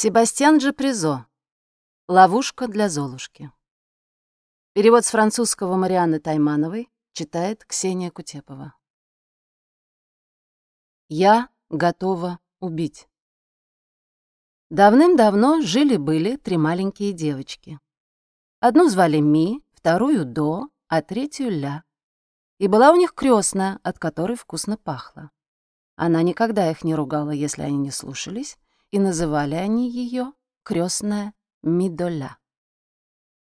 Себастьян Джапризо. Ловушка для Золушки. Перевод с французского Марианны Таймановой читает Ксения Кутепова. Я готова убить. Давным-давно жили-были три маленькие девочки. Одну звали Ми, вторую До, а третью Ля. И была у них крестная, от которой вкусно пахло. Она никогда их не ругала, если они не слушались, и называли они ее крестная Мидоля.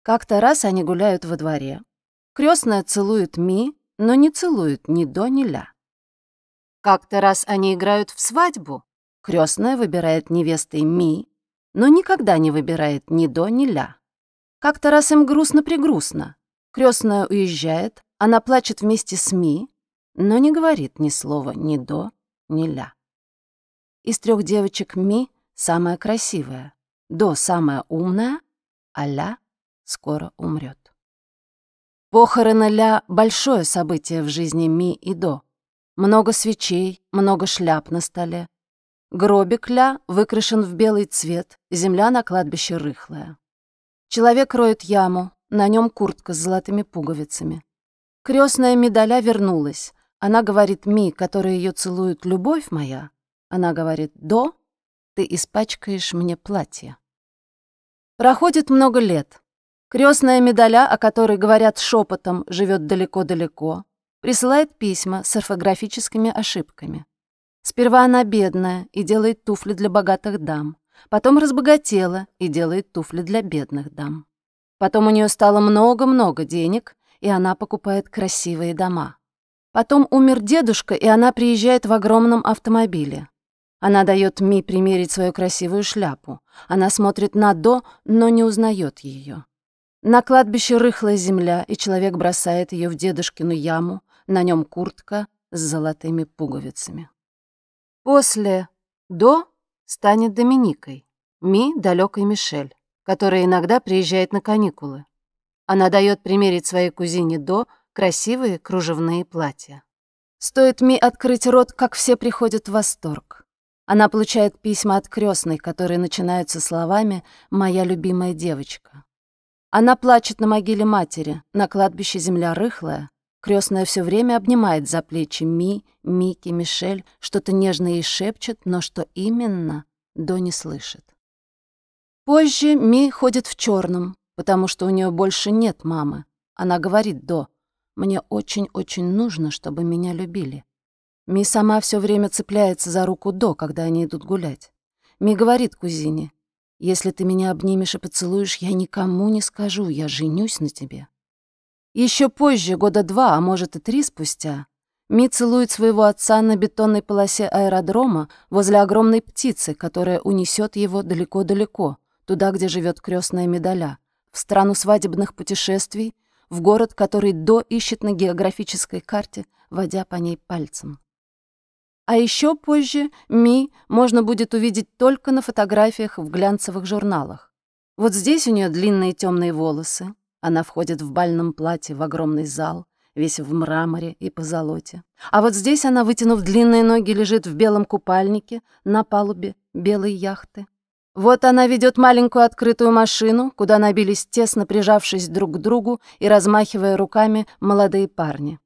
Как-то раз они гуляют во дворе. Крестная целует Ми, но не целует ни до, ни ля. Как-то раз они играют в свадьбу. Крестная выбирает невестой Ми, но никогда не выбирает ни до, ни ля. Как-то раз им грустно-прегрустно. Крестная уезжает, она плачет вместе с Ми, но не говорит ни слова ни до, ни ля. Из трех девочек Ми самая красивая, до самая умная, а Ля скоро умрет. Похороны Ля — большое событие в жизни Ми и До. Много свечей, много шляп на столе. Гробик Ля выкрашен в белый цвет, земля на кладбище рыхлая. Человек роет яму, на нем куртка с золотыми пуговицами. Крестная медаля вернулась. Она говорит Ми, которая ее целует, любовь моя. Она говорит «До», ты испачкаешь мне платье. Проходит много лет. Крестная медаля, о которой говорят шепотом, живет далеко-далеко, присылает письма с орфографическими ошибками. Сперва она бедная и делает туфли для богатых дам, потом разбогатела и делает туфли для бедных дам. Потом у нее стало много-много денег, и она покупает красивые дома. Потом умер дедушка, и она приезжает в огромном автомобиле. Она дает Ми примерить свою красивую шляпу. Она смотрит на До, но не узнает ее. На кладбище рыхлая земля, и человек бросает ее в дедушкину яму. На нем куртка с золотыми пуговицами. После «до» станет Доминикой, Ми — далекой Мишель, которая иногда приезжает на каникулы. Она дает примерить своей кузине «до» красивые кружевные платья. Стоит Ми открыть рот, как все приходят в восторг. Она получает письма от крестной, которые начинаются словами «Моя любимая девочка». Она плачет на могиле матери, на кладбище земля рыхлая. Крестная все время обнимает за плечи Ми, Мики, Мишель, что-то нежно ей шепчет, но что именно, До не слышит. Позже Ми ходит в черном, потому что у нее больше нет мамы. Она говорит До, «Мне очень-очень нужно, чтобы меня любили. Ми сама все время цепляется за руку До, когда они идут гулять. Ми говорит кузине, «Если ты меня обнимешь и поцелуешь, я никому не скажу, я женюсь на тебе». Еще позже, года два, а может и три спустя, Ми целует своего отца на бетонной полосе аэродрома возле огромной птицы, которая унесет его далеко-далеко, туда, где живет крестная медаля, в страну свадебных путешествий, в город, который До ищет на географической карте, водя по ней пальцем. А еще позже Ми можно будет увидеть только на фотографиях в глянцевых журналах. Вот здесь у нее длинные темные волосы. Она входит в бальном платье в огромный зал, весь в мраморе и позолоте. А вот здесь она, вытянув длинные ноги, лежит в белом купальнике на палубе белой яхты. Вот она ведет маленькую открытую машину, куда набились тесно прижавшись друг к другу и размахивая руками молодые парни.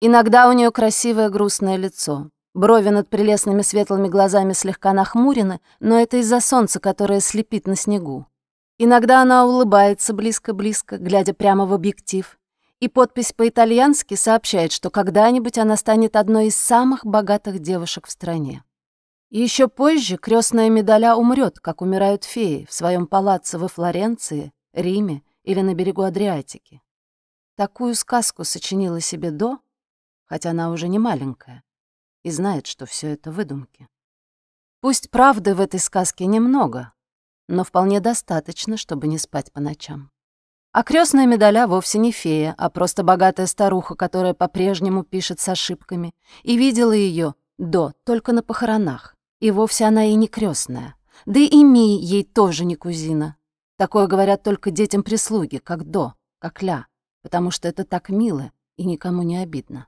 Иногда у нее красивое грустное лицо. Брови над прелестными светлыми глазами слегка нахмурены, но это из-за солнца, которое слепит на снегу. Иногда она улыбается близко-близко, глядя прямо в объектив. И подпись по-итальянски сообщает, что когда-нибудь она станет одной из самых богатых девушек в стране. Еще позже крестная медаля умрет, как умирают феи, в своем палаце во Флоренции, Риме или на берегу Адриатики. Такую сказку сочинила себе До, хотя она уже не маленькая и знает, что все это выдумки. Пусть правды в этой сказке немного, но вполне достаточно, чтобы не спать по ночам. А крестная медаля вовсе не фея, а просто богатая старуха, которая по-прежнему пишет с ошибками, и видела ее до только на похоронах. И вовсе она и не крестная. Да и Ми ей тоже не кузина. Такое говорят только детям прислуги, как до, как ля, потому что это так мило и никому не обидно.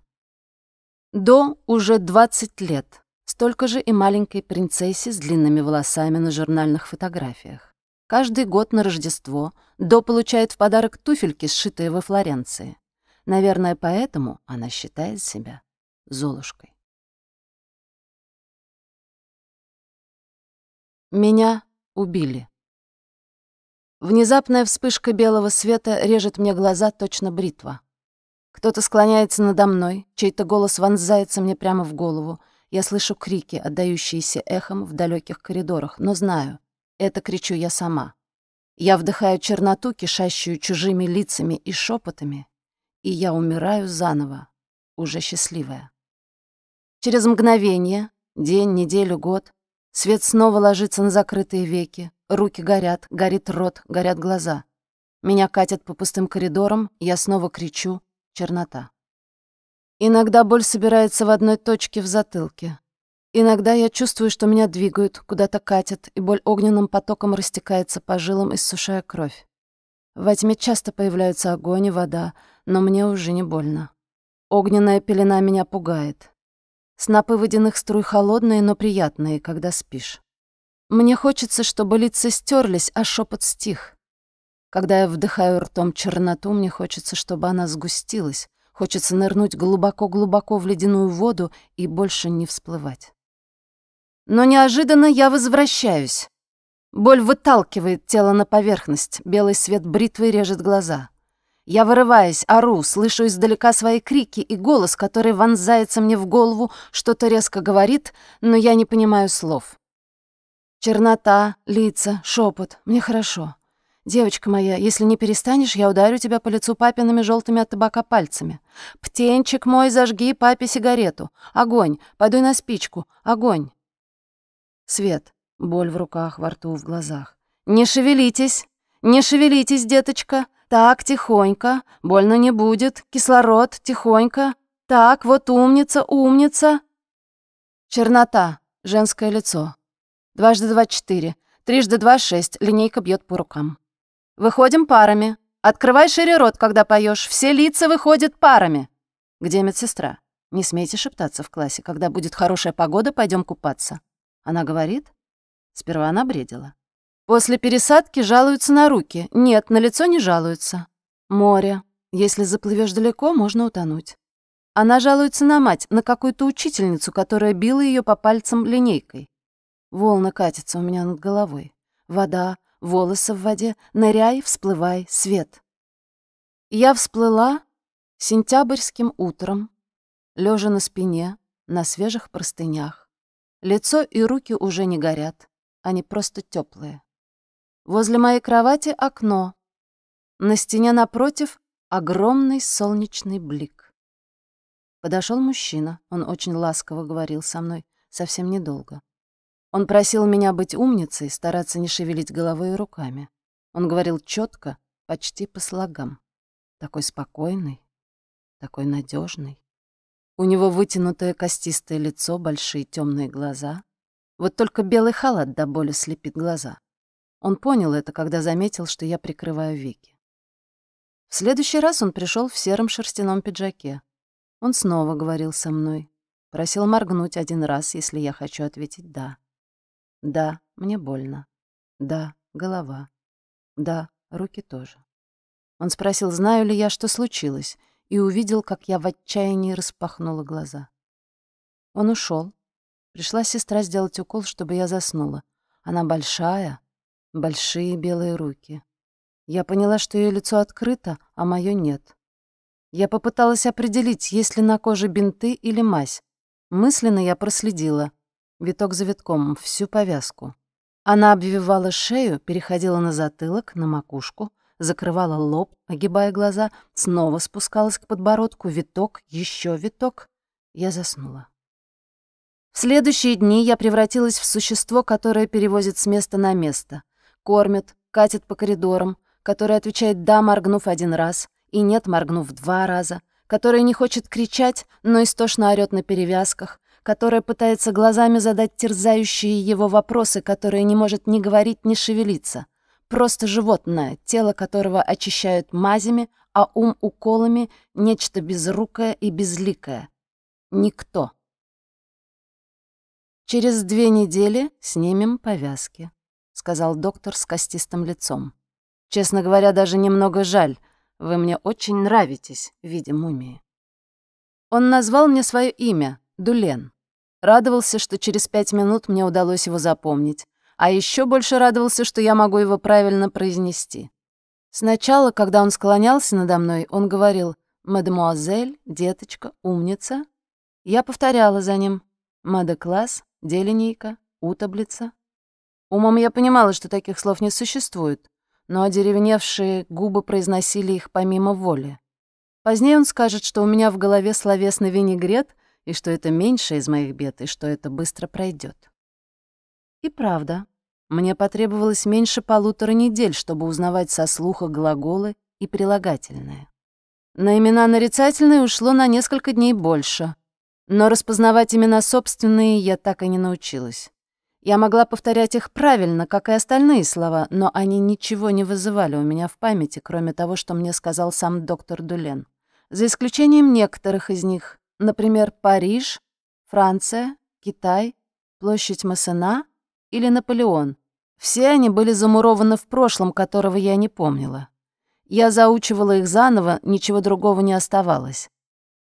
До уже 20 лет. Столько же и маленькой принцессе с длинными волосами на журнальных фотографиях. Каждый год на Рождество До получает в подарок туфельки, сшитые во Флоренции. Наверное, поэтому она считает себя Золушкой. Меня убили. Внезапная вспышка белого света режет мне глаза точно бритва. Кто-то склоняется надо мной, чей-то голос вонзается мне прямо в голову. Я слышу крики, отдающиеся эхом в далеких коридорах, но знаю, это кричу я сама. Я вдыхаю черноту, кишащую чужими лицами и шепотами, и я умираю заново, уже счастливая. Через мгновение, день, неделю, год, свет снова ложится на закрытые веки, руки горят, горит рот, горят глаза. Меня катят по пустым коридорам, я снова кричу, чернота. Иногда боль собирается в одной точке в затылке. Иногда я чувствую, что меня двигают, куда-то катят, и боль огненным потоком растекается по жилам, иссушая кровь. Во тьме часто появляются огонь и вода, но мне уже не больно. Огненная пелена меня пугает. Снапы водяных струй холодные, но приятные, когда спишь. Мне хочется, чтобы лица стерлись, а шепот стих. Когда я вдыхаю ртом черноту, мне хочется, чтобы она сгустилась. Хочется нырнуть глубоко-глубоко в ледяную воду и больше не всплывать. Но неожиданно я возвращаюсь. Боль выталкивает тело на поверхность, белый свет бритвы режет глаза. Я, вырываясь, ору, слышу издалека свои крики и голос, который вонзается мне в голову, что-то резко говорит, но я не понимаю слов. Чернота, лица, шепот. Мне хорошо. «Девочка моя, если не перестанешь, я ударю тебя по лицу папиными желтыми от табака пальцами. Птенчик мой, зажги папе сигарету. Огонь! Подуй на спичку. Огонь!» Свет. Боль в руках, во рту, в глазах. «Не шевелитесь! Не шевелитесь, деточка! Так, тихонько! Больно не будет! Кислород, тихонько! Так, вот умница, умница!» Чернота. Женское лицо. Дважды два — четыре. Трижды два — шесть. Линейка бьет по рукам. Выходим парами. Открывай шире рот, когда поешь. Все лица выходят парами. Где медсестра? Не смейте шептаться в классе. Когда будет хорошая погода, пойдем купаться. Она говорит. Сперва она бредила. После пересадки жалуются на руки. Нет, на лицо не жалуются. Море. Если заплывешь далеко, можно утонуть. Она жалуется на мать, на какую-то учительницу, которая била ее по пальцам линейкой. Волны катятся у меня над головой. Вода, волосы в воде, ныряй, всплывай, свет. Я всплыла сентябрьским утром, лежа на спине, на свежих простынях. Лицо и руки уже не горят, они просто теплые. Возле моей кровати окно. На стене напротив огромный солнечный блик. Подошел мужчина, он очень ласково говорил со мной, совсем недолго. Он просил меня быть умницей, стараться не шевелить головой и руками. Он говорил четко, почти по слогам. Такой спокойный, такой надежный. У него вытянутое костистое лицо, большие темные глаза. Вот только белый халат до боли слепит глаза. Он понял это, когда заметил, что я прикрываю веки. В следующий раз он пришел в сером шерстяном пиджаке. Он снова говорил со мной. Просил моргнуть один раз, если я хочу ответить «да». Да, мне больно. Да, голова. Да, руки тоже. Он спросил, знаю ли я, что случилось, и увидел, как я в отчаянии распахнула глаза. Он ушел. Пришла сестра сделать укол, чтобы я заснула. Она большая, большие белые руки. Я поняла, что ее лицо открыто, а мое нет. Я попыталась определить, есть ли на коже бинты или мазь. Мысленно я проследила виток за витком, всю повязку. Она обвивала шею, переходила на затылок, на макушку, закрывала лоб, огибая глаза, снова спускалась к подбородку, виток, еще виток. Я заснула. В следующие дни я превратилась в существо, которое перевозит с места на место, кормит, катит по коридорам, которое отвечает «да», моргнув один раз, и «нет», моргнув два раза, которое не хочет кричать, но истошно орёт на перевязках, которая пытается глазами задать терзающие его вопросы, которые не может ни говорить, ни шевелиться. Просто животное, тело которого очищают мазями, а ум — уколами, нечто безрукое и безликое. Никто. «Через две недели снимем повязки», — сказал доктор с костистым лицом. «Честно говоря, даже немного жаль. Вы мне очень нравитесь в виде мумии». Он назвал мне свое имя — Дулен. Радовался, что через пять минут мне удалось его запомнить. А еще больше радовался, что я могу его правильно произнести. Сначала, когда он склонялся надо мной, он говорил «Мадемуазель, деточка, умница». Я повторяла за ним «Мадекласс, деленейка, утаблица». Умом я понимала, что таких слов не существует, но одеревневшие губы произносили их помимо воли. Позднее он скажет, что у меня в голове словесный винегрет — и что это меньше из моих бед, и что это быстро пройдет. И правда, мне потребовалось меньше полутора недель, чтобы узнавать со слуха глаголы и прилагательные. На имена нарицательные ушло на несколько дней больше, но распознавать имена собственные я так и не научилась. Я могла повторять их правильно, как и остальные слова, но они ничего не вызывали у меня в памяти, кроме того, что мне сказал сам доктор Дулен. За исключением некоторых из них. Например, Париж, Франция, Китай, площадь Массена или Наполеон. Все они были замурованы в прошлом, которого я не помнила. Я заучивала их заново, ничего другого не оставалось.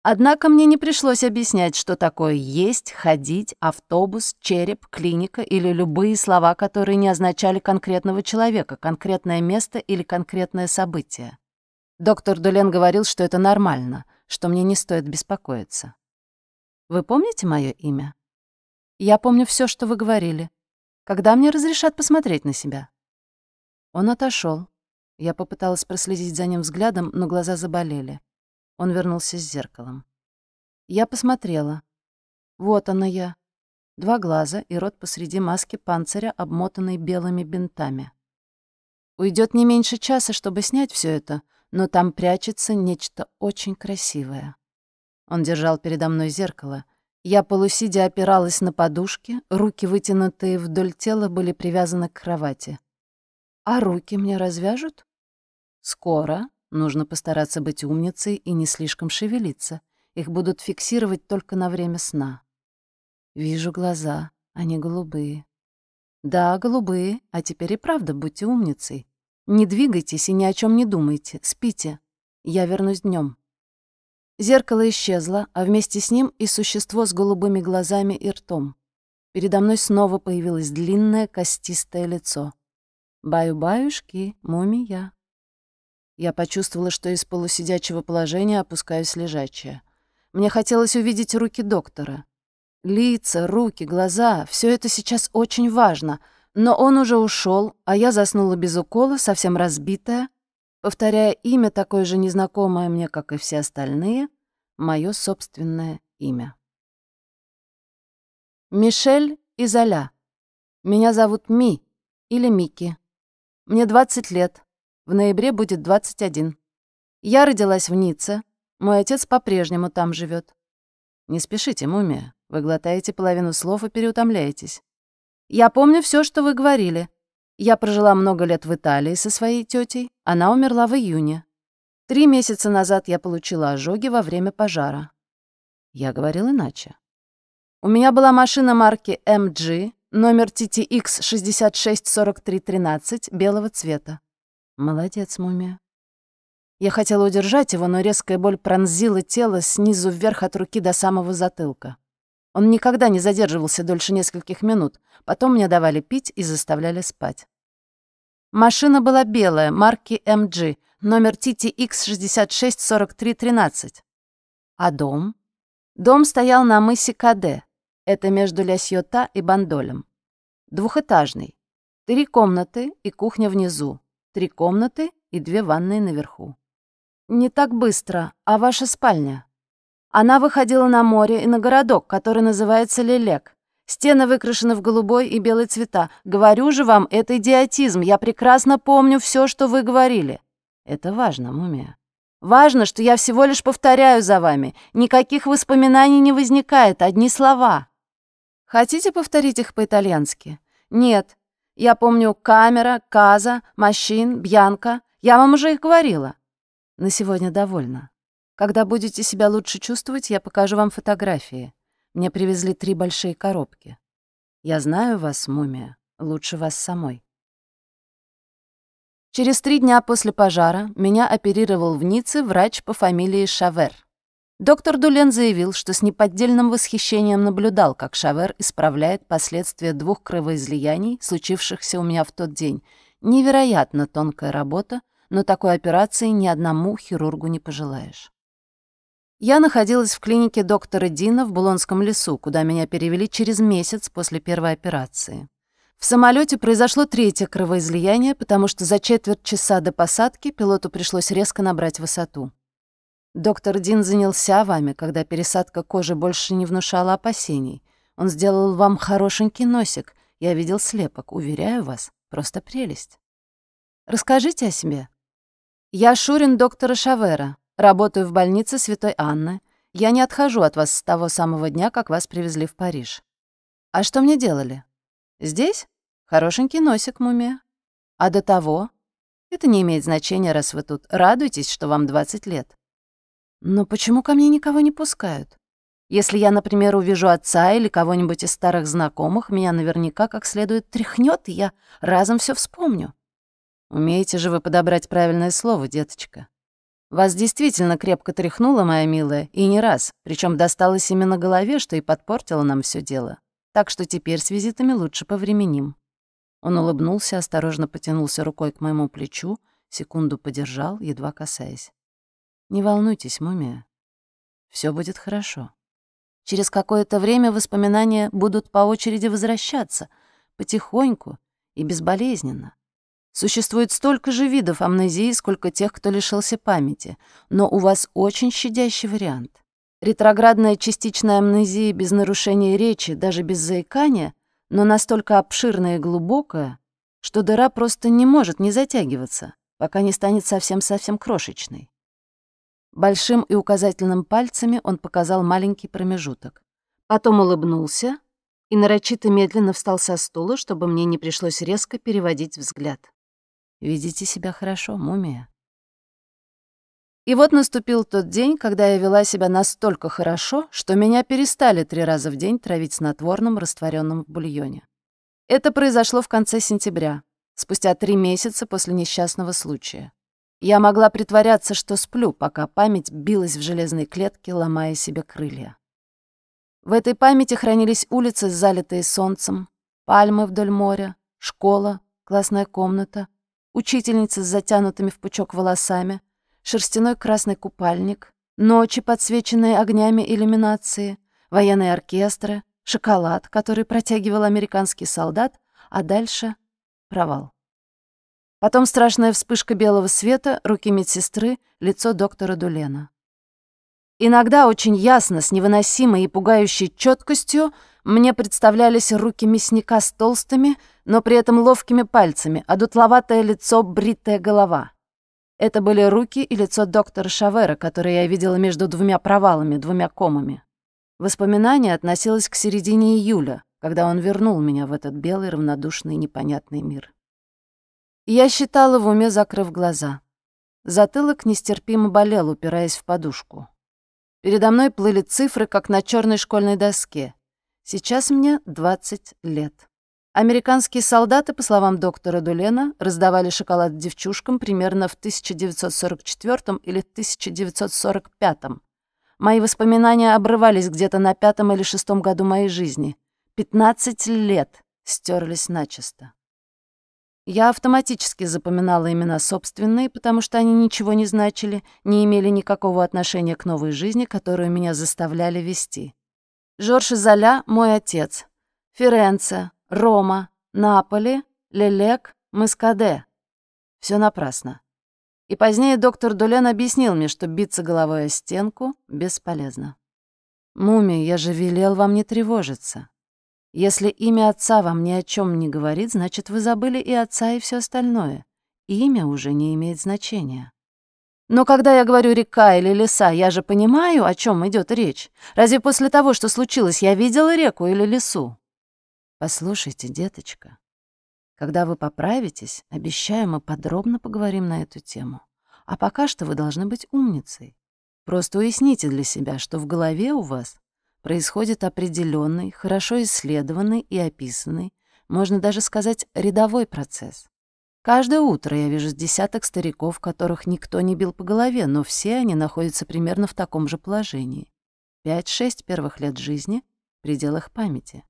Однако мне не пришлось объяснять, что такое «есть», «ходить», «автобус», «череп», «клиника» или любые слова, которые не означали конкретного человека, конкретное место или конкретное событие. Доктор Дулен говорил, что это нормально — что мне не стоит беспокоиться. Вы помните мое имя? Я помню все, что вы говорили. Когда мне разрешат посмотреть на себя? Он отошел. Я попыталась проследить за ним взглядом, но глаза заболели. Он вернулся с зеркалом. Я посмотрела. Вот она я. Два глаза и рот посреди маски панциря, обмотанной белыми бинтами. Уйдет не меньше часа, чтобы снять все это, но там прячется нечто очень красивое. Он держал передо мной зеркало. Я полусидя опиралась на подушки, руки, вытянутые вдоль тела, были привязаны к кровати. «А руки мне развяжут?» «Скоро. Нужно постараться быть умницей и не слишком шевелиться. Их будут фиксировать только на время сна». «Вижу глаза. Они голубые». «Да, голубые. А теперь и правда будьте умницей. Не двигайтесь и ни о чем не думайте. Спите. Я вернусь днем. Зеркало исчезло, а вместе с ним и существо с голубыми глазами и ртом. Передо мной снова появилось длинное костистое лицо. «Баю-баюшки, мумия». Я почувствовала, что из полусидячего положения опускаюсь лежачее. Мне хотелось увидеть руки доктора. Лица, руки, глаза — все это сейчас очень важно — но он уже ушел, а я заснула без укола, совсем разбитая, повторяя имя, такое же незнакомое мне, как и все остальные, мое собственное имя. Мишель Изоля. Меня зовут Ми или Мики. Мне 20 лет. В ноябре будет 21. Я родилась в Ницце. Мой отец по-прежнему там живет. Не спешите, мумия. Вы глотаете половину слов и переутомляетесь. Я помню все, что вы говорили. Я прожила много лет в Италии со своей тетей. Она умерла в июне. Три месяца назад я получила ожоги во время пожара. Я говорил иначе. У меня была машина марки MG, номер TTX 664313, белого цвета. Молодец, мумия. Я хотела удержать его, но резкая боль пронзила тело снизу вверх от руки до самого затылка. Он никогда не задерживался дольше нескольких минут. Потом мне давали пить и заставляли спать. Машина была белая, марки MG, номер TTX664313. А дом? Дом стоял на мысе Каде. Это между Лясьота и Бандолем. Двухэтажный. Три комнаты и кухня внизу. Три комнаты и две ванные наверху. «Не так быстро. А ваша спальня?» Она выходила на море и на городок, который называется Лелек. Стены выкрашены в голубой и белый цвета. Говорю же вам, это идиотизм. Я прекрасно помню все, что вы говорили. Это важно, мумия. Важно, что я всего лишь повторяю за вами. Никаких воспоминаний не возникает, одни слова. Хотите повторить их по-итальянски? Нет. Я помню камера, каза, машин, бьянка. Я вам уже их говорила. На сегодня довольно. Когда будете себя лучше чувствовать, я покажу вам фотографии. Мне привезли три большие коробки. Я знаю вас, мумия, лучше вас самой. Через три дня после пожара меня оперировал в Ницце врач по фамилии Шавер. Доктор Дулен заявил, что с неподдельным восхищением наблюдал, как Шавер исправляет последствия двух кровоизлияний, случившихся у меня в тот день. Невероятно тонкая работа, но такой операции ни одному хирургу не пожелаешь. Я находилась в клинике доктора Дина в Булонском лесу, куда меня перевели через месяц после первой операции. В самолете произошло третье кровоизлияние, потому что за четверть часа до посадки пилоту пришлось резко набрать высоту. Доктор Дин занялся вами, когда пересадка кожи больше не внушала опасений. Он сделал вам хорошенький носик. Я видел слепок, уверяю вас, просто прелесть. Расскажите о себе. Я Шурин доктора Шавера, Работаю в больнице Святой Анны. Я не отхожу от вас с того самого дня, как вас привезли в Париж. А что мне делали? Здесь? Хорошенький носик, мумия. А до того? Это не имеет значения, раз вы тут. Радуйтесь, что вам 20 лет. Но почему ко мне никого не пускают? Если я, например, увижу отца или кого-нибудь из старых знакомых, меня наверняка как следует тряхнет, и я разом все вспомню. Умеете же вы подобрать правильное слово, деточка. Вас действительно крепко тряхнуло, моя милая, и не раз, причем досталось именно голове, что и подпортило нам все дело. Так что теперь с визитами лучше повременим». Он улыбнулся, осторожно потянулся рукой к моему плечу, секунду подержал, едва касаясь. «Не волнуйтесь, мумия. Все будет хорошо». Через какое-то время воспоминания будут по очереди возвращаться, потихоньку и безболезненно. Существует столько же видов амнезии, сколько тех, кто лишился памяти, но у вас очень щадящий вариант. Ретроградная частичная амнезия без нарушения речи, даже без заикания, но настолько обширная и глубокая, что дыра просто не может не затягиваться, пока не станет совсем-совсем крошечной. Большим и указательным пальцами он показал маленький промежуток. Потом улыбнулся и нарочито медленно встал со стула, чтобы мне не пришлось резко переводить взгляд. Ведите себя хорошо, мумия». И вот наступил тот день, когда я вела себя настолько хорошо, что меня перестали три раза в день травить снотворным, растворенным в бульоне. Это произошло в конце сентября, спустя три месяца после несчастного случая. Я могла притворяться, что сплю, пока память билась в железной клетке, ломая себе крылья. В этой памяти хранились улицы, залитые солнцем, пальмы вдоль моря, школа, классная комната, учительница с затянутыми в пучок волосами, шерстяной красный купальник, ночи, подсвеченные огнями иллюминации, военные оркестры, шоколад, который протягивал американский солдат, а дальше — провал. Потом страшная вспышка белого света, руки медсестры, лицо доктора Дулена. Иногда очень ясно, с невыносимой и пугающей четкостью мне представлялись руки мясника с толстыми, но при этом ловкими пальцами, а дутловатое лицо, бритая голова. Это были руки и лицо доктора Шавера, которое я видела между двумя провалами, двумя комами. Воспоминание относилось к середине июля, когда он вернул меня в этот белый, равнодушный, непонятный мир. Я считала в уме, закрыв глаза. Затылок нестерпимо болел, упираясь в подушку. Передо мной плыли цифры, как на черной школьной доске. Сейчас мне 20 лет. Американские солдаты, по словам доктора Дулена, раздавали шоколад девчушкам примерно в 1944 или 1945. Мои воспоминания обрывались где-то на пятом или шестом году моей жизни. 15 лет стерлись начисто. Я автоматически запоминала имена собственные, потому что они ничего не значили, не имели никакого отношения к новой жизни, которую меня заставляли вести. Жорж Изоля — мой отец. Ференце, Рома, Наполи, Лелек, Маскаде. Все напрасно. И позднее доктор Дулен объяснил мне, что биться головой о стенку бесполезно. Муми, я же велел вам не тревожиться. Если имя отца вам ни о чем не говорит, значит, вы забыли и отца, и все остальное. Имя уже не имеет значения». Но когда я говорю «река» или «леса», я же понимаю, о чем идет речь. Разве после того, что случилось, я видела реку или лесу? Послушайте, деточка, когда вы поправитесь, обещаю, мы подробно поговорим на эту тему. А пока что вы должны быть умницей. Просто уясните для себя, что в голове у вас происходит определенный, хорошо исследованный и описанный, можно даже сказать, рядовой процесс. Каждое утро я вижу десяток стариков, которых никто не бил по голове, но все они находятся примерно в таком же положении. 5-6 первых лет жизни в пределах памяти.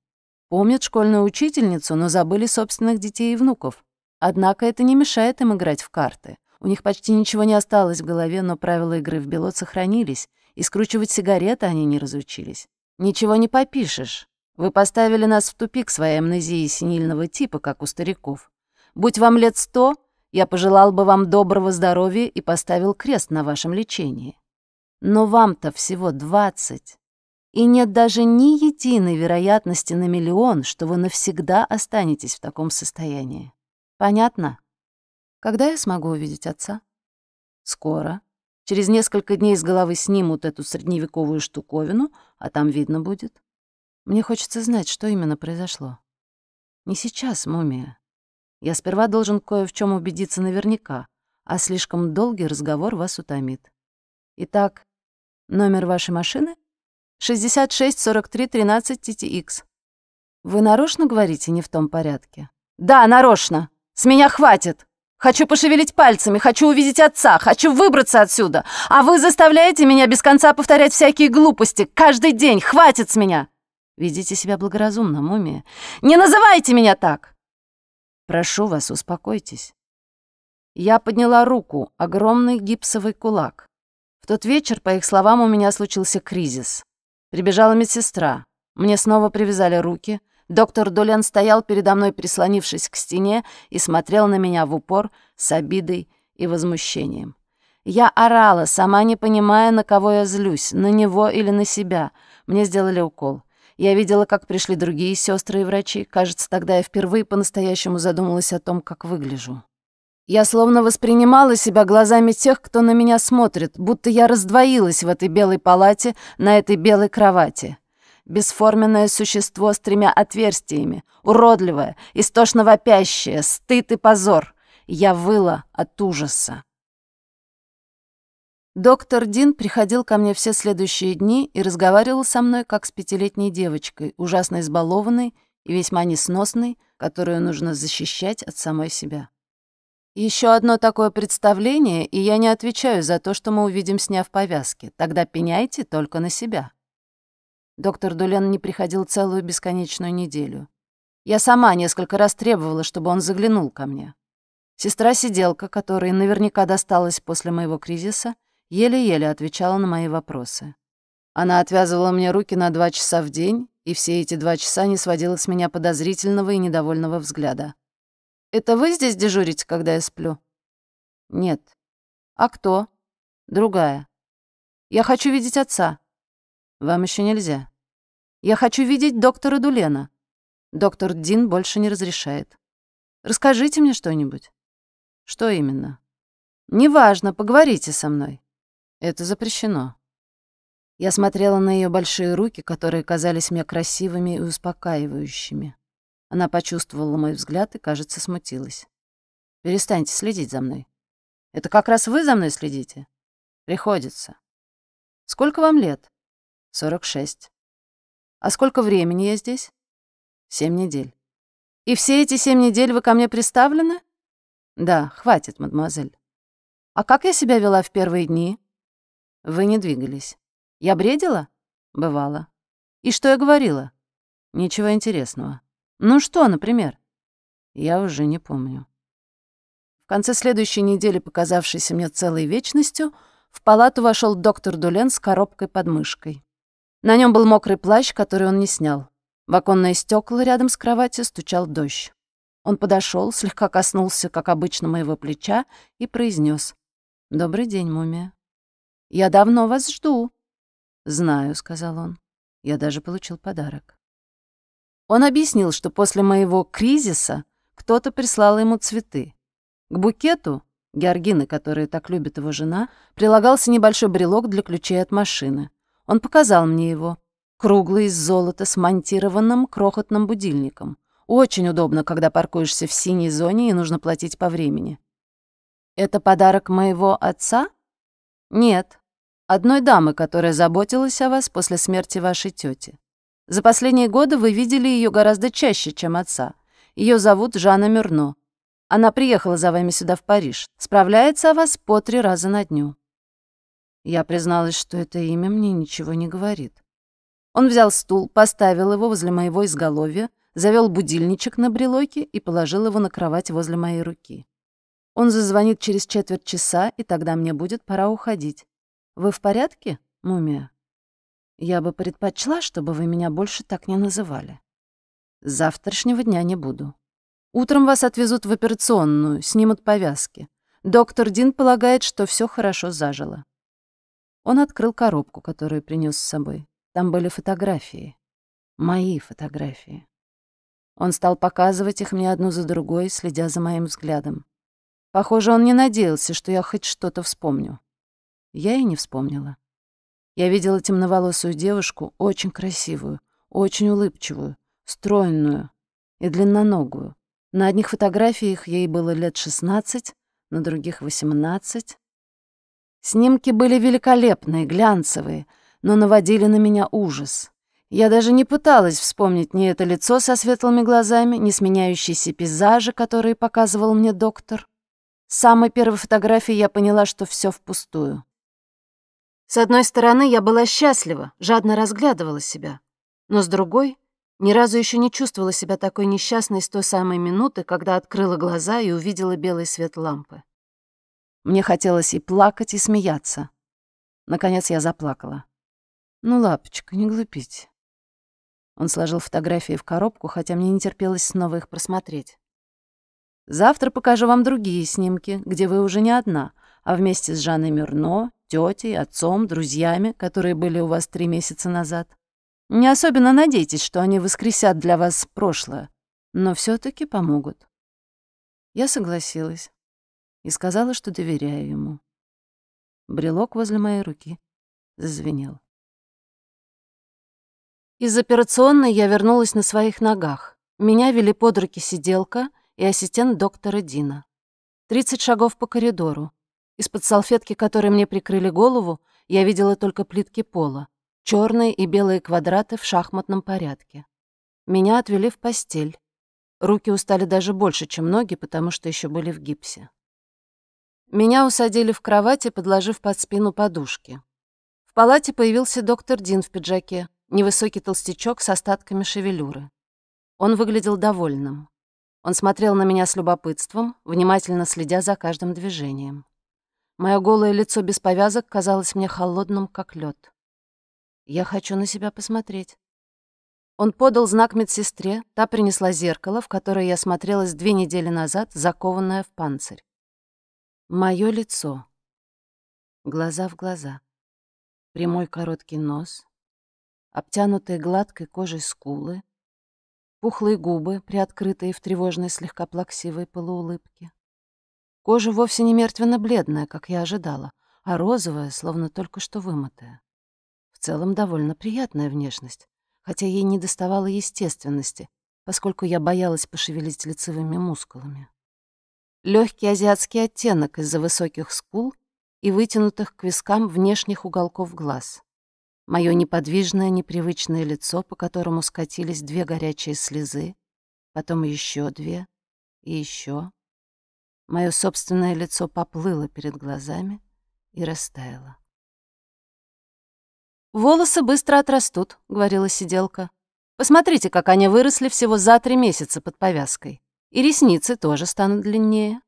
Помнят школьную учительницу, но забыли собственных детей и внуков. Однако это не мешает им играть в карты. У них почти ничего не осталось в голове, но правила игры в белот сохранились, и скручивать сигареты они не разучились. Ничего не попишешь. Вы поставили нас в тупик своей амнезией синильного типа, как у стариков. Будь вам лет сто, я пожелал бы вам доброго здоровья и поставил крест на вашем лечении. Но вам-то всего двадцать и нет даже ни единой вероятности на миллион, что вы навсегда останетесь в таком состоянии. Понятно? Когда я смогу увидеть отца? Скоро. Через несколько дней с головы снимут эту средневековую штуковину, а там видно будет. Мне хочется знать, что именно произошло. Не сейчас, мумия. Я сперва должен кое в чем убедиться наверняка, а слишком долгий разговор вас утомит. Итак, номер вашей машины — 66 43 13 TTX. Вы нарочно говорите не в том порядке? Да, нарочно. С меня хватит. Хочу пошевелить пальцами, хочу увидеть отца, хочу выбраться отсюда. А вы заставляете меня без конца повторять всякие глупости. Каждый день. Хватит с меня. Ведите себя благоразумно, мумия. Не называйте меня так. Прошу вас, успокойтесь. Я подняла руку, огромный гипсовый кулак. В тот вечер, по их словам, у меня случился кризис. Прибежала медсестра. Мне снова привязали руки. Доктор Долен стоял передо мной, прислонившись к стене, и смотрел на меня в упор с обидой и возмущением. Я орала, сама не понимая, на кого я злюсь, на него или на себя. Мне сделали укол. Я видела, как пришли другие сестры и врачи. Кажется, тогда я впервые по-настоящему задумалась о том, как выгляжу. Я словно воспринимала себя глазами тех, кто на меня смотрит, будто я раздвоилась в этой белой палате, на этой белой кровати. Бесформенное существо с тремя отверстиями, уродливое, истошно вопящее, стыд и позор. Я выла от ужаса. Доктор Дин приходил ко мне все следующие дни и разговаривал со мной как с пятилетней девочкой, ужасно избалованной и весьма несносной, которую нужно защищать от самой себя. Еще одно такое представление, и я не отвечаю за то, что мы увидим, сняв повязки. Тогда пеняйте только на себя». Доктор Дулен не приходил целую бесконечную неделю. Я сама несколько раз требовала, чтобы он заглянул ко мне. Сестра-сиделка, которой наверняка досталась после моего кризиса, еле-еле отвечала на мои вопросы. Она отвязывала мне руки на два часа в день, и все эти два часа не сводила с меня подозрительного и недовольного взгляда. Это вы здесь дежурите, когда я сплю? Нет. А кто? Другая. Я хочу видеть отца. Вам еще нельзя. Я хочу видеть доктора Дулена. Доктор Дин больше не разрешает. Расскажите мне что-нибудь. Что именно? Неважно, поговорите со мной. Это запрещено. Я смотрела на ее большие руки, которые казались мне красивыми и успокаивающими. Она почувствовала мой взгляд и, кажется, смутилась. «Перестаньте следить за мной». «Это как раз вы за мной следите?» «Приходится». «Сколько вам лет?» «Сорок шесть». «А сколько времени я здесь?» «Семь недель». «И все эти семь недель вы ко мне приставлены?» «Да, хватит, мадемуазель». «А как я себя вела в первые дни?» «Вы не двигались». «Я бредила?» «Бывало». «И что я говорила?» «Ничего интересного». «Ну что, например?» Я уже не помню. В конце следующей недели, показавшейся мне целой вечностью, в палату вошел доктор Дулен с коробкой под мышкой. На нем был мокрый плащ, который он не снял. В оконное стекло рядом с кроватью стучал дождь. Он подошел, слегка коснулся, как обычно, моего плеча и произнес: «Добрый день, мумия. Я давно вас жду». «Знаю», — сказал он. «Я даже получил подарок». Он объяснил, что после моего кризиса кто-то прислал ему цветы. К букету, Георгины, который так любит его жена, прилагался небольшой брелок для ключей от машины. Он показал мне его. Круглый из золота с монтированным крохотным будильником. Очень удобно, когда паркуешься в синей зоне и нужно платить по времени. Это подарок моего отца? Нет. Одной дамы, которая заботилась о вас после смерти вашей тети. За последние годы вы видели ее гораздо чаще, чем отца. Ее зовут Жанна Мюрно. Она приехала за вами сюда в Париж. Справляется о вас по три раза на дню». Я призналась, что это имя мне ничего не говорит. Он взял стул, поставил его возле моего изголовья, завел будильничек на брелоке и положил его на кровать возле моей руки. Он зазвонит через четверть часа, и тогда мне будет пора уходить. «Вы в порядке, мумия?» Я бы предпочла, чтобы вы меня больше так не называли. С завтрашнего дня не буду. Утром вас отвезут в операционную, снимут повязки. Доктор Дин полагает, что все хорошо зажило. Он открыл коробку, которую принес с собой. Там были фотографии. Мои фотографии. Он стал показывать их мне одну за другой, следя за моим взглядом. Похоже, он не надеялся, что я хоть что-то вспомню. Я и не вспомнила. Я видела темноволосую девушку, очень красивую, очень улыбчивую, стройную и длинноногую. На одних фотографиях ей было лет 16, на других — 18. Снимки были великолепные, глянцевые, но наводили на меня ужас. Я даже не пыталась вспомнить ни это лицо со светлыми глазами, ни сменяющиеся пейзажи, которые показывал мне доктор. С самой первой фотографии я поняла, что все впустую. С одной стороны, я была счастлива, жадно разглядывала себя. Но с другой, ни разу еще не чувствовала себя такой несчастной с той самой минуты, когда открыла глаза и увидела белый свет лампы. Мне хотелось и плакать, и смеяться. Наконец я заплакала. «Ну, лапочка, не глупить». Он сложил фотографии в коробку, хотя мне не терпелось снова их просмотреть. «Завтра покажу вам другие снимки, где вы уже не одна, а вместе с Жанной Мюрно тетей, отцом, друзьями, которые были у вас три месяца назад. Не особенно надейтесь, что они воскресят для вас прошлое, но все таки помогут». Я согласилась и сказала, что доверяю ему. Брелок возле моей руки зазвенел. Из операционной я вернулась на своих ногах. Меня вели под руки сиделка и ассистент доктора Дина. Тридцать шагов по коридору. Из-под салфетки, которой мне прикрыли голову, я видела только плитки пола, черные и белые квадраты в шахматном порядке. Меня отвели в постель. Руки устали даже больше, чем ноги, потому что еще были в гипсе. Меня усадили в кровати, подложив под спину подушки. В палате появился доктор Дин в пиджаке, невысокий толстячок с остатками шевелюры. Он выглядел довольным. Он смотрел на меня с любопытством, внимательно следя за каждым движением. Мое голое лицо без повязок казалось мне холодным, как лед. «Я хочу на себя посмотреть». Он подал знак медсестре, та принесла зеркало, в которое я смотрелась две недели назад, закованное в панцирь. Мое лицо. Глаза в глаза. Прямой короткий нос, обтянутые гладкой кожей скулы, пухлые губы, приоткрытые в тревожной слегка плаксивой полуулыбке, Кожа вовсе не мертвенно-бледная, как я ожидала, а розовая, словно только что вымытая. В целом довольно приятная внешность, хотя ей не доставало естественности, поскольку я боялась пошевелить лицевыми мускулами. Легкий азиатский оттенок из-за высоких скул и вытянутых к вискам внешних уголков глаз. Мое неподвижное, непривычное лицо, по которому скатились две горячие слезы, потом еще две и еще. Мое собственное лицо поплыло перед глазами и растаяло. «Волосы быстро отрастут», — говорила сиделка. «Посмотрите, как они выросли всего за три месяца под повязкой. И ресницы тоже станут длиннее».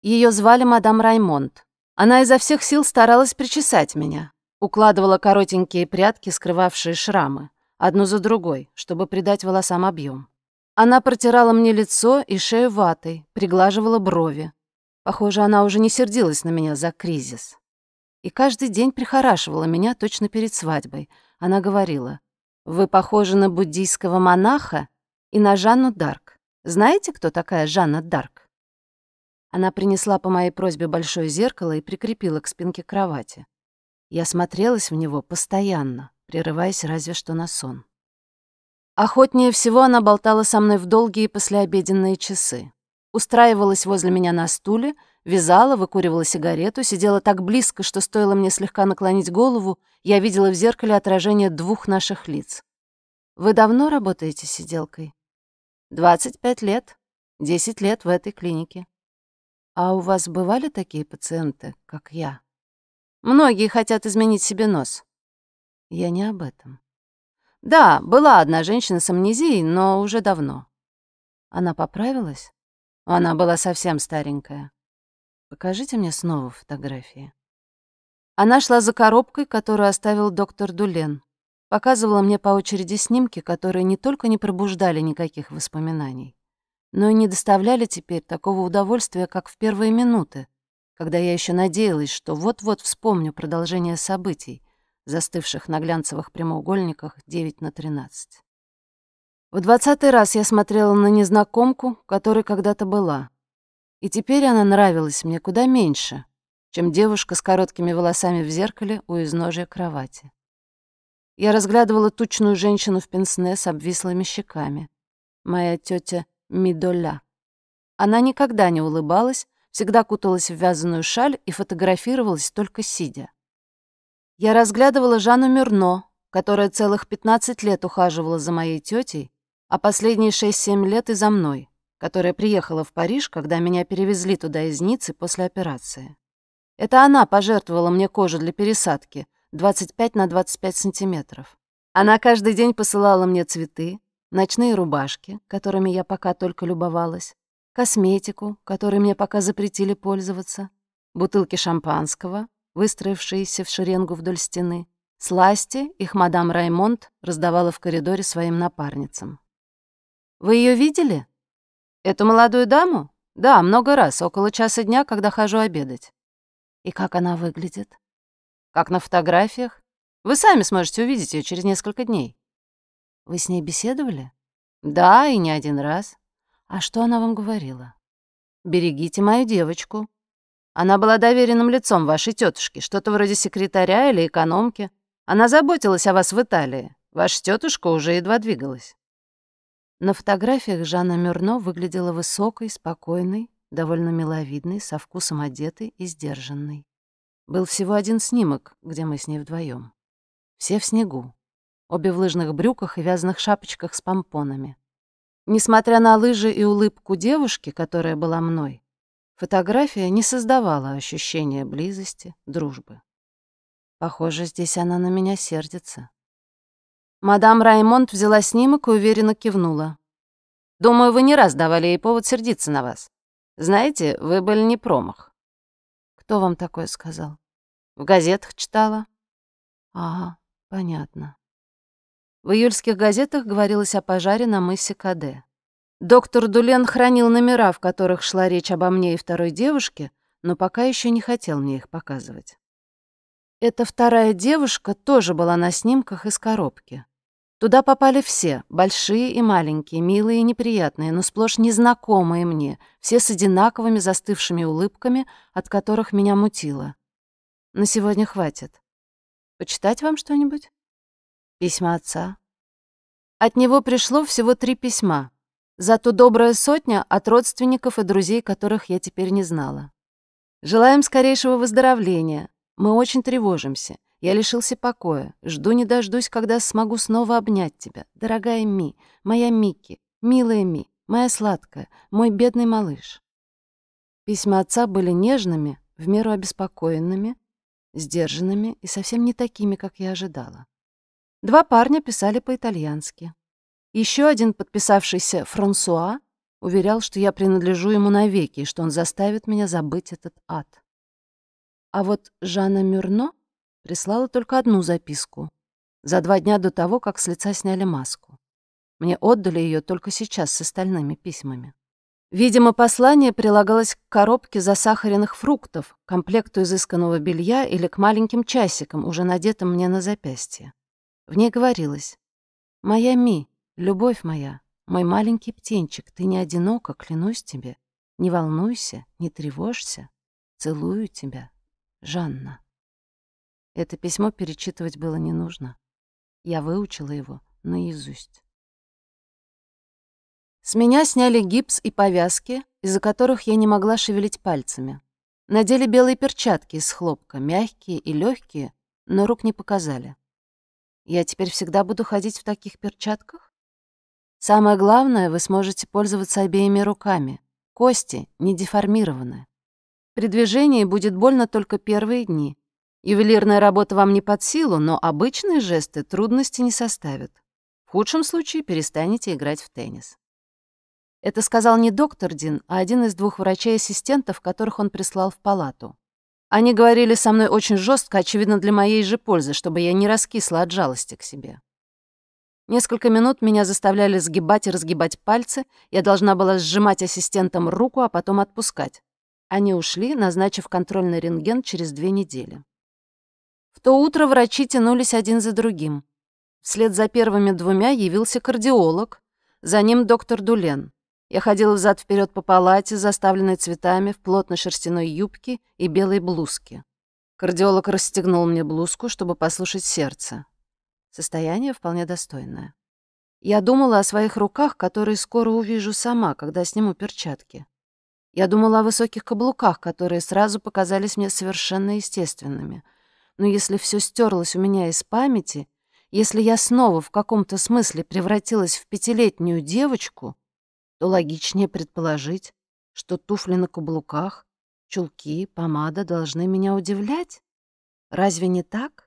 Ее звали мадам Раймонд. Она изо всех сил старалась причесать меня. Укладывала коротенькие прядки, скрывавшие шрамы, одну за другой, чтобы придать волосам объем. Она протирала мне лицо и шею ватой, приглаживала брови. Похоже, она уже не сердилась на меня за кризис. И каждый день прихорашивала меня точно перед свадьбой. Она говорила, «Вы похожи на буддийского монаха и на Жанну Дарк. Знаете, кто такая Жанна Дарк?» Она принесла по моей просьбе большое зеркало и прикрепила к спинке кровати. Я смотрелась в него постоянно, прерываясь разве что на сон. Охотнее всего она болтала со мной в долгие послеобеденные часы. Устраивалась возле меня на стуле, вязала, выкуривала сигарету, сидела так близко, что стоило мне слегка наклонить голову, я видела в зеркале отражение двух наших лиц. «Вы давно работаете сиделкой?» «25 лет. 10 лет в этой клинике». «А у вас бывали такие пациенты, как я?» «Многие хотят изменить себе нос». «Я не об этом. Да, была одна женщина с амнезией, но уже давно. Она поправилась? Она была совсем старенькая. Покажите мне снова фотографии. Она шла за коробкой, которую оставил доктор Дулен. Показывала мне по очереди снимки, которые не только не пробуждали никаких воспоминаний, но и не доставляли теперь такого удовольствия, как в первые минуты, когда я еще надеялась, что вот-вот вспомню продолжение событий, застывших на глянцевых прямоугольниках 9 на 13. В двадцатый раз я смотрела на незнакомку, которой когда-то была. И теперь она нравилась мне куда меньше, чем девушка с короткими волосами в зеркале у изножия кровати. Я разглядывала тучную женщину в пенсне с обвислыми щеками. Моя тетя Мидоля. Она никогда не улыбалась, всегда куталась в вязаную шаль и фотографировалась только сидя. Я разглядывала Жанну Мюрно, которая целых 15 лет ухаживала за моей тетей, а последние 6-7 лет и за мной, которая приехала в Париж, когда меня перевезли туда из Ниццы после операции. Это она пожертвовала мне кожу для пересадки 25 на 25 сантиметров. Она каждый день посылала мне цветы, ночные рубашки, которыми я пока только любовалась, косметику, которой мне пока запретили пользоваться, бутылки шампанского, выстроившиеся в шеренгу вдоль стены. Сласти их мадам Раймонд раздавала в коридоре своим напарницам. «Вы ее видели? Эту молодую даму? Да, много раз, около часа дня, когда хожу обедать». «И как она выглядит?» «Как на фотографиях. Вы сами сможете увидеть ее через несколько дней». «Вы с ней беседовали?» «Да, и не один раз». «А что она вам говорила?» «Берегите мою девочку. Она была доверенным лицом вашей тетушки, что-то вроде секретаря или экономки. Она заботилась о вас в Италии. Ваша тетушка уже едва двигалась. На фотографиях Жанна Мюрно выглядела высокой, спокойной, довольно миловидной, со вкусом одетой и сдержанной. Был всего один снимок, где мы с ней вдвоем. Все в снегу. Обе в лыжных брюках и вязаных шапочках с помпонами. Несмотря на лыжи и улыбку девушки, которая была мной, Фотография не создавала ощущения близости, дружбы. Похоже, здесь она на меня сердится. Мадам Раймонд взяла снимок и уверенно кивнула. «Думаю, вы не раз давали ей повод сердиться на вас. Знаете, вы были не промах». «Кто вам такое сказал?» «В газетах читала». «Ага, понятно». В июльских газетах говорилось о пожаре на мысе Каде. Доктор Дулен хранил номера, в которых шла речь обо мне и второй девушке, но пока еще не хотел мне их показывать. Эта вторая девушка тоже была на снимках из коробки. Туда попали все, большие и маленькие, милые и неприятные, но сплошь незнакомые мне, все с одинаковыми застывшими улыбками, от которых меня мутило. На сегодня хватит. Почитать вам что-нибудь? Письма отца. От него пришло всего три письма, Зато добрая сотня от родственников и друзей, которых я теперь не знала. Желаем скорейшего выздоровления. Мы очень тревожимся. Я лишился покоя. Жду не дождусь, когда смогу снова обнять тебя. Дорогая Ми, моя Микки, милая Ми, моя сладкая, мой бедный малыш. Письма отца были нежными, в меру обеспокоенными, сдержанными и совсем не такими, как я ожидала. Два парня писали по-итальянски. Еще один подписавшийся Франсуа уверял, что я принадлежу ему навеки и что он заставит меня забыть этот ад. А вот Жанна Мюрно прислала только одну записку за два дня до того, как с лица сняли маску. Мне отдали ее только сейчас с остальными письмами. Видимо, послание прилагалось к коробке засахаренных фруктов, комплекту изысканного белья или к маленьким часикам, уже надетым мне на запястье. В ней говорилось «Моя Ми, «Любовь моя, мой маленький птенчик, ты не одинока, клянусь тебе. Не волнуйся, не тревожься. Целую тебя, Жанна». Это письмо перечитывать было не нужно. Я выучила его наизусть. С меня сняли гипс и повязки, из-за которых я не могла шевелить пальцами. Надели белые перчатки из хлопка, мягкие и легкие, но рук не показали. Я теперь всегда буду ходить в таких перчатках? Самое главное, вы сможете пользоваться обеими руками. Кости не деформированы. При движении будет больно только первые дни. Ювелирная работа вам не под силу, но обычные жесты трудности не составят. В худшем случае перестанете играть в теннис. Это сказал не доктор Дин, а один из двух врачей-ассистентов, которых он прислал в палату. Они говорили со мной очень жестко, очевидно, для моей же пользы, чтобы я не раскисла от жалости к себе. Несколько минут меня заставляли сгибать и разгибать пальцы, я должна была сжимать ассистентам руку, а потом отпускать. Они ушли, назначив контрольный рентген через две недели. В то утро врачи тянулись один за другим. Вслед за первыми двумя явился кардиолог, за ним доктор Дулен. Я ходила взад вперед по палате, заставленной цветами, в плотно шерстяной юбке и белой блузке. Кардиолог расстегнул мне блузку, чтобы послушать сердце. Состояние вполне достойное. Я думала о своих руках, которые скоро увижу сама, когда сниму перчатки. Я думала о высоких каблуках, которые сразу показались мне совершенно естественными. Но если все стерлось у меня из памяти, если я снова в каком-то смысле превратилась в пятилетнюю девочку, то логичнее предположить, что туфли на каблуках, чулки, помада должны меня удивлять. Разве не так?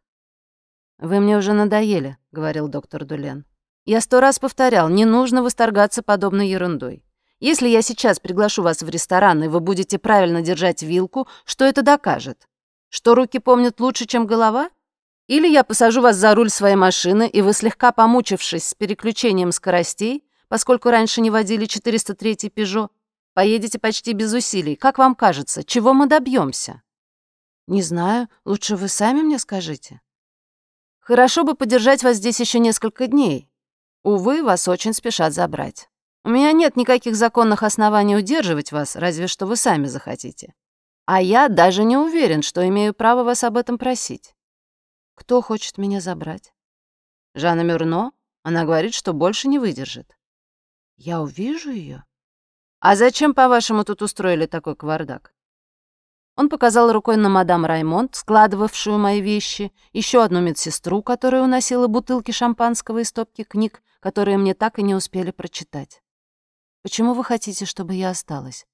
«Вы мне уже надоели», — говорил доктор Дулен. «Я сто раз повторял, не нужно восторгаться подобной ерундой. Если я сейчас приглашу вас в ресторан, и вы будете правильно держать вилку, что это докажет? Что руки помнят лучше, чем голова? Или я посажу вас за руль своей машины, и вы, слегка помучившись с переключением скоростей, поскольку раньше не водили 403-й «Пежо», поедете почти без усилий. Как вам кажется, чего мы добьемся? «Не знаю. Лучше вы сами мне скажите». Хорошо бы подержать вас здесь еще несколько дней. Увы, вас очень спешат забрать. У меня нет никаких законных оснований удерживать вас, разве что вы сами захотите. А я даже не уверен, что имею право вас об этом просить. Кто хочет меня забрать? Жанна Мюрно? Она говорит, что больше не выдержит. Я увижу ее. А зачем, по-вашему, тут устроили такой квардак? Он показал рукой на мадам Раймонд, складывавшую мои вещи, еще одну медсестру, которая уносила бутылки шампанского и стопки книг, которые мне так и не успели прочитать. «Почему вы хотите, чтобы я осталась?»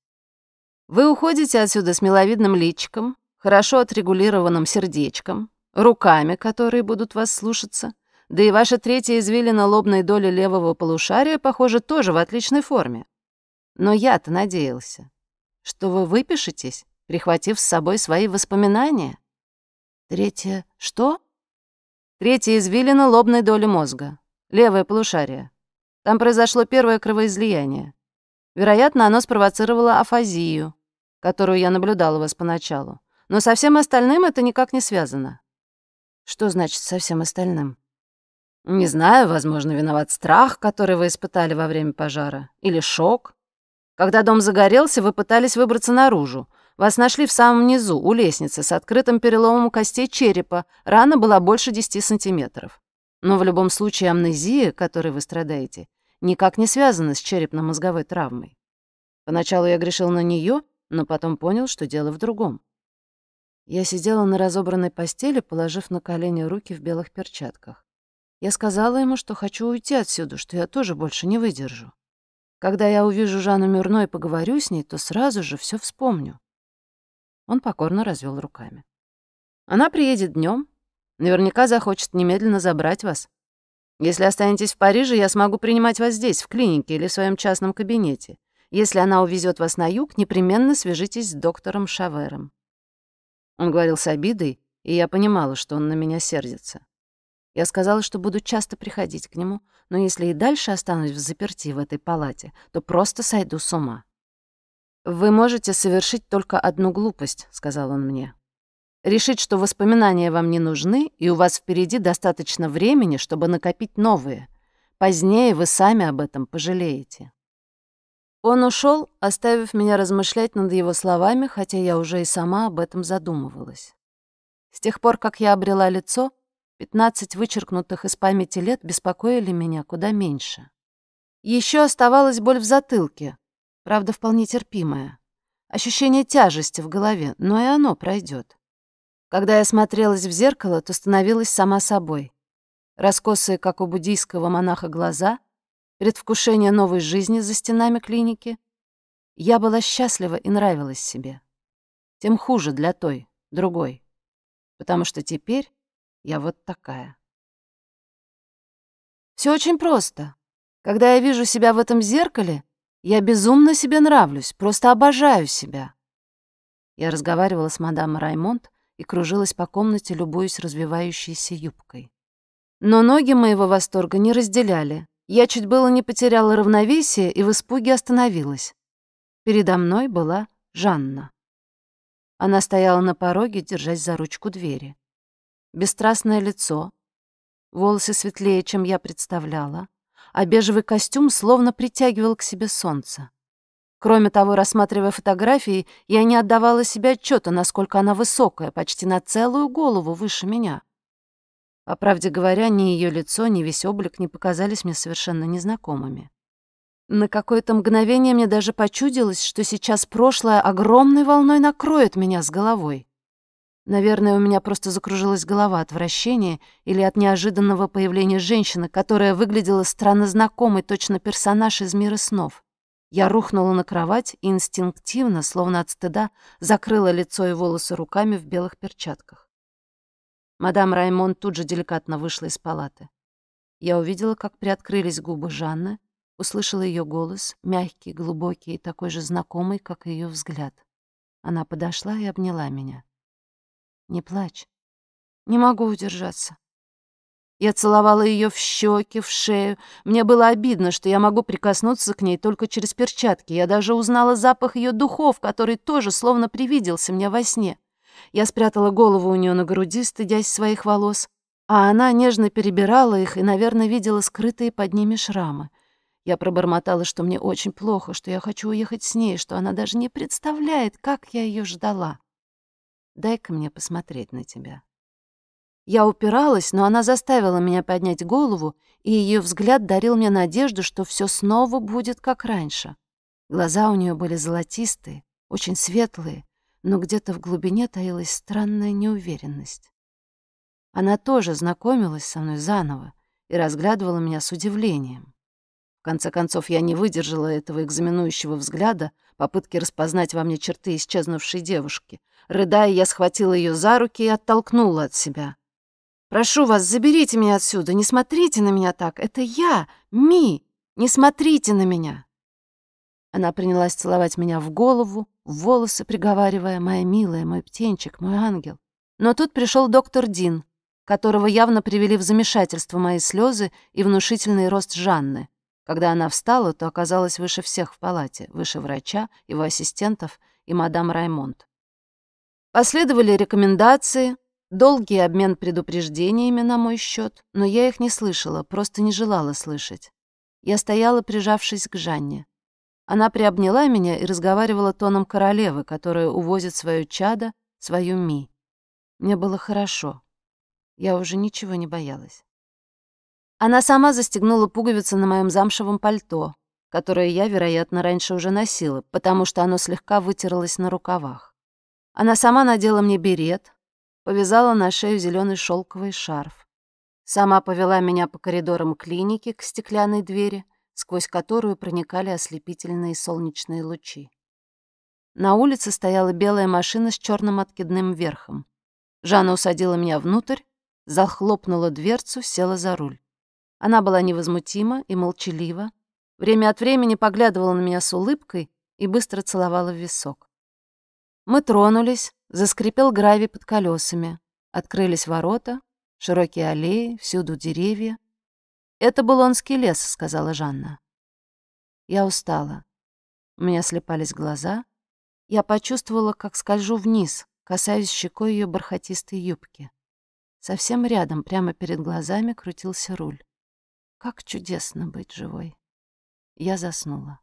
«Вы уходите отсюда с миловидным личиком, хорошо отрегулированным сердечком, руками, которые будут вас слушаться, да и ваша третья извилина лобной доли левого полушария, похоже, тоже в отличной форме. Но я-то надеялся, что вы выпишетесь» прихватив с собой свои воспоминания. Третье — что? Третья извилина лобной доли мозга, левое полушарие. Там произошло первое кровоизлияние. Вероятно, оно спровоцировало афазию, которую я наблюдала у вас поначалу. Но со всем остальным это никак не связано. Что значит «со всем остальным»? Не знаю, возможно, виноват страх, который вы испытали во время пожара, или шок. Когда дом загорелся, вы пытались выбраться наружу, вас нашли в самом низу, у лестницы, с открытым переломом костей черепа. Рана была больше 10 сантиметров. Но в любом случае амнезия, которой вы страдаете, никак не связана с черепно-мозговой травмой. Поначалу я грешил на нее, но потом понял, что дело в другом. Я сидела на разобранной постели, положив на колени руки в белых перчатках. Я сказала ему, что хочу уйти отсюда, что я тоже больше не выдержу. Когда я увижу Жанну Мюрно и поговорю с ней, то сразу же все вспомню. Он покорно развел руками. «Она приедет днем. Наверняка захочет немедленно забрать вас. Если останетесь в Париже, я смогу принимать вас здесь, в клинике или в своем частном кабинете. Если она увезет вас на юг, непременно свяжитесь с доктором Шавером». Он говорил с обидой, и я понимала, что он на меня сердится. Я сказала, что буду часто приходить к нему, но если и дальше останусь в заперти в этой палате, то просто сойду с ума. «Вы можете совершить только одну глупость», — сказал он мне. «Решить, что воспоминания вам не нужны, и у вас впереди достаточно времени, чтобы накопить новые. Позднее вы сами об этом пожалеете». Он ушел, оставив меня размышлять над его словами, хотя я уже и сама об этом задумывалась. С тех пор, как я обрела лицо, 15 вычеркнутых из памяти лет беспокоили меня куда меньше. Еще оставалась боль в затылке, Правда, вполне терпимое. Ощущение тяжести в голове, но и оно пройдет. Когда я смотрелась в зеркало, то становилась сама собой. Раскосые, как у буддийского монаха, глаза, предвкушение новой жизни за стенами клиники. Я была счастлива и нравилась себе. Тем хуже для той, другой. Потому что теперь я вот такая. Все очень просто. Когда я вижу себя в этом зеркале, я безумно себе нравлюсь, просто обожаю себя. Я разговаривала с мадам Раймонд и кружилась по комнате, любуясь развивающейся юбкой. Но ноги моего восторга не разделяли. Я чуть было не потеряла равновесие и в испуге остановилась. Передо мной была Жанна. Она стояла на пороге, держась за ручку двери. Бесстрастное лицо, волосы светлее, чем я представляла, а бежевый костюм словно притягивал к себе солнце. Кроме того, рассматривая фотографии, я не отдавала себе отчета, насколько она высокая, почти на целую голову выше меня. По правде говоря, ни ее лицо, ни весь облик не показались мне совершенно незнакомыми. На какое-то мгновение мне даже почудилось, что сейчас прошлое огромной волной накроет меня с головой. Наверное, у меня просто закружилась голова от вращения или от неожиданного появления женщины, которая выглядела странно знакомой, точно персонаж из мира снов. Я рухнула на кровать и инстинктивно, словно от стыда, закрыла лицо и волосы руками в белых перчатках. Мадам Раймон тут же деликатно вышла из палаты. Я увидела, как приоткрылись губы Жанны, услышала ее голос, мягкий, глубокий и такой же знакомый, как и ее взгляд. Она подошла и обняла меня. Не плачь. Не могу удержаться. Я целовала ее в щеки, в шею. Мне было обидно, что я могу прикоснуться к ней только через перчатки. Я даже узнала запах ее духов, который тоже словно привиделся мне во сне. Я спрятала голову у нее на груди, стыдясь своих волос, а она нежно перебирала их и, наверное, видела скрытые под ними шрамы. Я пробормотала, что мне очень плохо, что я хочу уехать с ней, что она даже не представляет, как я ее ждала. Дай-ка мне посмотреть на тебя». Я упиралась, но она заставила меня поднять голову, и ее взгляд дарил мне надежду, что все снова будет как раньше. Глаза у нее были золотистые, очень светлые, но где-то в глубине таилась странная неуверенность. Она тоже знакомилась со мной заново и разглядывала меня с удивлением. В конце концов, я не выдержала этого экзаменующего взгляда, попытки распознать во мне черты исчезнувшей девушки — Рыдая, я схватила ее за руки и оттолкнула от себя. «Прошу вас, заберите меня отсюда, не смотрите на меня так, это я, Ми, не смотрите на меня!» Она принялась целовать меня в голову, в волосы, приговаривая «Моя милая, мой птенчик, мой ангел». Но тут пришел доктор Дин, которого явно привели в замешательство мои слезы и внушительный рост Жанны. Когда она встала, то оказалась выше всех в палате, выше врача, его ассистентов и мадам Раймонд. Последовали рекомендации, долгий обмен предупреждениями на мой счет, но я их не слышала, просто не желала слышать. Я стояла, прижавшись к Жанне. Она приобняла меня и разговаривала тоном королевы, которая увозит свое чадо, свою Ми. Мне было хорошо. Я уже ничего не боялась. Она сама застегнула пуговицы на моем замшевом пальто, которое я, вероятно, раньше уже носила, потому что оно слегка вытерлось на рукавах. Она сама надела мне берет, повязала на шею зеленый шелковый шарф. Сама повела меня по коридорам клиники к стеклянной двери, сквозь которую проникали ослепительные солнечные лучи. На улице стояла белая машина с черным откидным верхом. Жанна усадила меня внутрь, захлопнула дверцу, села за руль. Она была невозмутима и молчалива, время от времени поглядывала на меня с улыбкой и быстро целовала в висок. Мы тронулись, заскрипел гравий под колесами. Открылись ворота, широкие аллеи, всюду деревья. «Это Булонский лес», — сказала Жанна. Я устала. У меня слепались глаза. Я почувствовала, как скольжу вниз, касаясь щекой ее бархатистой юбки. Совсем рядом, прямо перед глазами, крутился руль. Как чудесно быть живой. Я заснула.